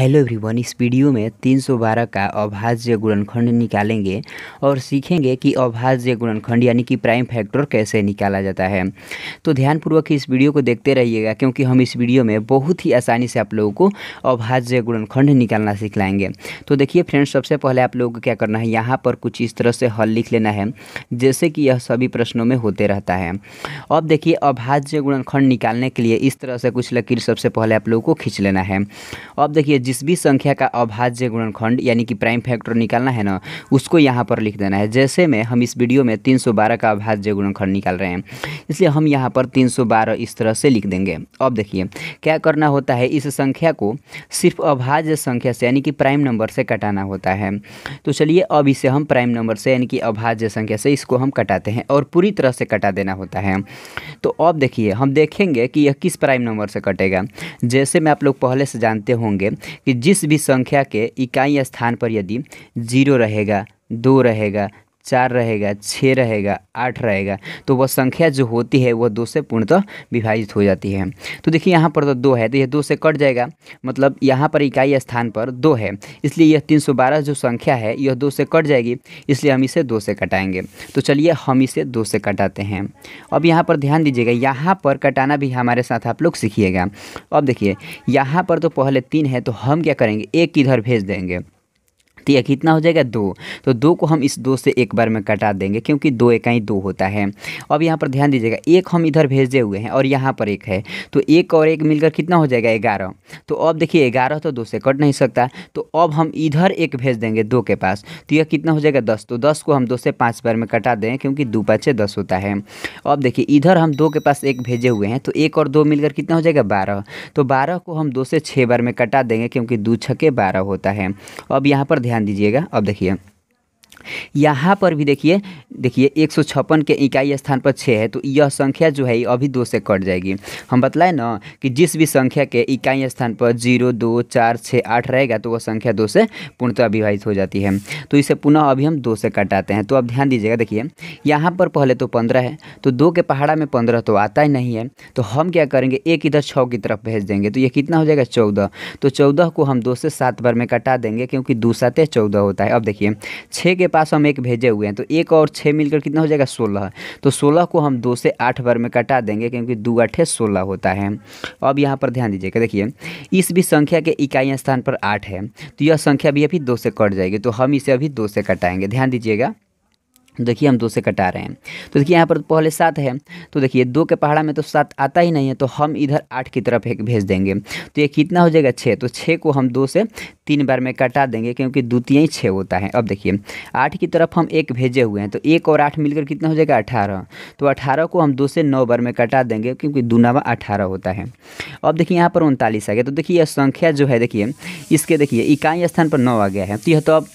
hello everyone इस video में 312 का अभाज्य गुणनखंड निकालेंगे और सीखेंगे कि अभाज्य गुणनखंड यानी कि प्राइम फैक्टर कैसे निकाला जाता है तो ध्यानपूर्वक इस वीडियो को देखते रहिएगा क्योंकि हम इस वीडियो में बहुत ही आसानी से आप लोगों को अभाज्य गुणनखंड निकालना सिखलाएंगे तो देखिए फ्रेंड्स सबसे पहले आप लोगों को क्या करना है यहाँ पर कुछ इस तरह से हल लिख लेना है जैसे कि यह सभी प्रश्नों में होते रहता है अब देखिए अभाज्य गुणनखंड निकालने के लिए इस तरह से कुछ लकीर सबसे पहले आप लोगों को खींच लेना है अब देखिए जिस भी संख्या का अभाज्य गुणनखंड यानी कि प्राइम फैक्टर निकालना है ना उसको यहाँ पर लिख देना है जैसे में हम इस वीडियो में तीन का अभाज्य गुणनखंड निकाल रहे हैं इसलिए हम यहाँ पर तीन इस तरह से लिख देंगे अब देखिए क्या करना होता है इस संख्या को सिर्फ अभाज्य संख्या से यानी कि प्राइम नंबर से कटाना होता है तो चलिए अब इसे हम प्राइम नंबर से यानी कि अभाज्य संख्या से इसको हम कटाते हैं और पूरी तरह से कटा देना होता है तो अब देखिए हम देखेंगे कि यह किस प्राइम नंबर से कटेगा जैसे मैं आप लोग पहले से जानते होंगे कि जिस भी संख्या के इकाई स्थान पर यदि जीरो रहेगा दो रहेगा चार रहेगा छः रहेगा आठ रहेगा तो वह संख्या जो होती है वह दो से पूर्णतः विभाजित हो जाती है तो देखिए यहाँ पर तो दो है तो यह दो से कट जाएगा मतलब यहाँ पर इकाई स्थान पर दो है इसलिए यह तीन सौ बारह जो संख्या है यह दो से कट जाएगी इसलिए हम इसे दो से कटाएंगे तो चलिए हम इसे दो से कटाते हैं अब यहाँ पर ध्यान दीजिएगा यहाँ पर कटाना भी हमारे साथ आप लोग सीखिएगा अब देखिए यहाँ पर तो पहले तीन है तो हम क्या करेंगे एक इधर भेज देंगे होती है कितना हो जाएगा दो तो दो को हम इस दो से एक बार में कटा देंगे क्योंकि दो इकाई दो होता है अब यहाँ पर ध्यान दीजिएगा एक हम इधर भेजे हुए हैं और यहाँ पर एक है तो एक और एक मिलकर कितना हो जाएगा ग्यारह तो अब देखिए ग्यारह तो दो से कट नहीं सकता तो अब हम इधर एक भेज देंगे दो के पास तो यह कितना हो जाएगा दस तो दस को हम दो से पाँच बार में कटा दें क्योंकि दो पाँचे दस होता है अब देखिए इधर हम दो के पास एक भेजे हुए हैं तो एक और दो मिलकर कितना हो जाएगा बारह तो बारह को हम दो से छः बार में कटा देंगे क्योंकि दो छके बारह होता है अब यहाँ पर ध्यान ध्यान दीजिएगा अब देखिए यहाँ पर भी देखिए देखिए एक सौ छप्पन के इकाई स्थान पर छः है तो यह संख्या जो है अभी दो से कट जाएगी हम बतलाएं ना कि जिस भी संख्या के इकाई स्थान पर जीरो दो चार छः आठ रहेगा तो वह संख्या दो से पूर्णतः विभाजित हो जाती है तो इसे पुनः अभी हम दो से कटाते हैं तो अब ध्यान दीजिएगा देखिए यहाँ पर पहले तो पंद्रह है तो दो के पहाड़ा में पंद्रह तो आता ही नहीं है तो हम क्या करेंगे एक इधर छः की तरफ भेज देंगे तो ये कितना हो जाएगा चौदह तो चौदह को हम दो से सात बार में कटा देंगे क्योंकि दो सात चौदह होता है अब देखिए छः के पास पास हम एक भेजे हुए हैं तो एक और छः मिलकर कितना हो जाएगा सोलह तो सोलह को हम दो से आठ बार में कटा देंगे क्योंकि दो आठे सोलह होता है तो अब यहाँ पर ध्यान दीजिएगा देखिए इस भी संख्या के इकाई स्थान पर आठ है तो यह संख्या भी अभी दो से कट जाएगी तो हम इसे अभी दो से कटाएंगे ध्यान दीजिएगा देखिए हम दो से कटा रहे हैं तो देखिए यहाँ पर पहले सात है तो देखिए दो के पहाड़ा में तो सात आता ही नहीं है तो हम इधर आठ की तरफ एक भेज देंगे तो ये कितना हो जाएगा छः तो छः को हम दो से तीन बार में कटा देंगे क्योंकि द्वितीय छः होता है अब देखिए आठ की तरफ हम एक भेजे हुए हैं तो एक और आठ मिलकर कितना हो जाएगा अठारह तो अठारह को हम दो से नौ बार में कटा देंगे क्योंकि दूनावा अठारह होता है अब देखिए यहाँ पर उनतालीस आ गया तो देखिए यह संख्या जो है देखिए इसके देखिए इकाई स्थान पर नौ आ गया है तो यह तो अब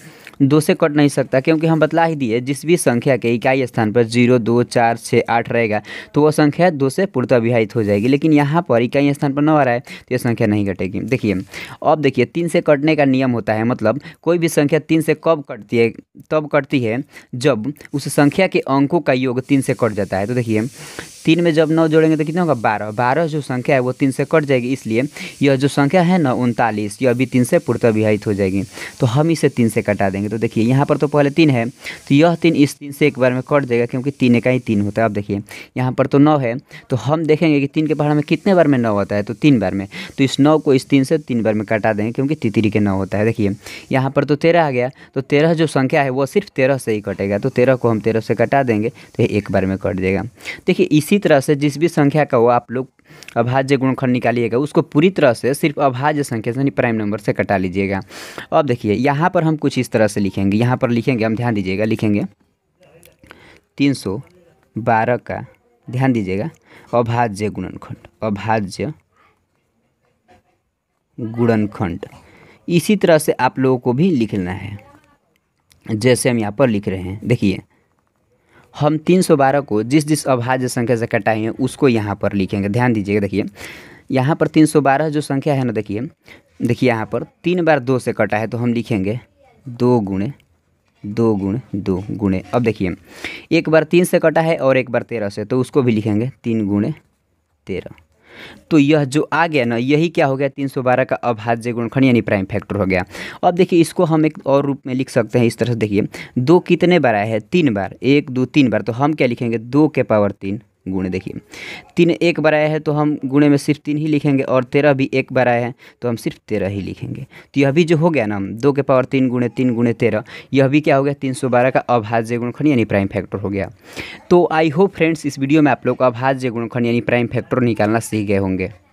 दो से कट नहीं सकता क्योंकि हम बतला ही दिए जिस भी संख्या के इकाई स्थान पर जीरो दो चार छः आठ रहेगा तो वह संख्या दो से पूर्णतः विभाजित हो जाएगी लेकिन यहाँ पर इकाई स्थान पर न आ रहा है तो यह संख्या नहीं कटेगी देखिए अब देखिए तीन से कटने का नियम होता है मतलब कोई भी संख्या तीन से कब कटती है तब कटती है जब उस संख्या के अंकों का योग तीन से कट जाता है तो देखिए तीन में जब नौ जोड़ेंगे तो कितना होगा बारह बारह जो संख्या है वो तीन से कट जाएगी इसलिए यह जो संख्या है ना उनतालीस यह अभी तीन से पूर्त हो जाएगी तो हम इसे तीन से कटा देंगे तो देखिए यहाँ पर तो पहले तीन है तो यह तीन इस तीन से एक बार में कट जाएगा क्योंकि तीन का ही तीन होता है अब देखिए यहाँ पर तो नौ है तो हम देखेंगे कि तीन के पहाड़ में कितने बार में नौ होता है तो तीन बार में तो इस नौ को इस तीन से तीन बार में कटा देंगे क्योंकि तितरी के नौ होता है देखिए यहाँ पर तो तेरह आ गया तो तेरह जो संख्या है वो सिर्फ तेरह से ही कटेगा तो तेरह को हम तेरह से कटा देंगे तो एक बार में कट जाएगा देखिए इसी इसी तरह से जिस भी संख्या का हो आप लोग अभाज्य गुणखंड निकालिएगा उसको पूरी तरह से सिर्फ अभाज्य संख्या से यानी प्राइम नंबर से कटा लीजिएगा अब देखिए यहाँ पर हम कुछ इस तरह से लिखेंगे यहाँ पर लिखेंगे हम ध्यान दीजिएगा लिखेंगे तीन सौ बारह का ध्यान दीजिएगा अभाज्य गुणनखंड अभाज्य गुणनखंड इसी तरह से आप लोगों को भी लिखना है जैसे हम यहाँ पर लिख रहे हैं देखिए हम 312 को जिस जिस अभाज्य संख्या से हैं उसको यहाँ पर लिखेंगे ध्यान दीजिएगा देखिए यहाँ पर 312 जो संख्या है ना देखिए देखिए यहाँ पर तीन बार दो से कटा है तो हम लिखेंगे दो गुणे दो गुण दो गुणे अब देखिए एक बार तीन से कटा है और एक बार तेरह से तो उसको भी लिखेंगे तीन गुणे तेरह तो यह जो आ गया ना यही क्या हो गया तीन सौ बारह का अभाज्य गुणखंड यानी प्राइम फैक्टर हो गया अब देखिए इसको हम एक और रूप में लिख सकते हैं इस तरह से देखिए दो कितने बार आए हैं तीन बार एक दो तीन बार तो हम क्या लिखेंगे दो के पावर तीन गुणे देखिए तीन एक बार आया है तो हम गुणे में सिर्फ तीन ही लिखेंगे और तेरह भी एक बार आया है तो हम सिर्फ तेरह ही लिखेंगे तो यह भी जो हो गया ना दो के पावर तीन गुणे तीन गुणे तेरह यह भी क्या हो गया तीन सौ बारह का अभाज्य गुणखंड यानी प्राइम फैक्टर हो गया तो आई होप फ्रेंड्स इस वीडियो में आप लोग अभाज्य गुणखंड यानी प्राइम फैक्टर निकालना सीख गए होंगे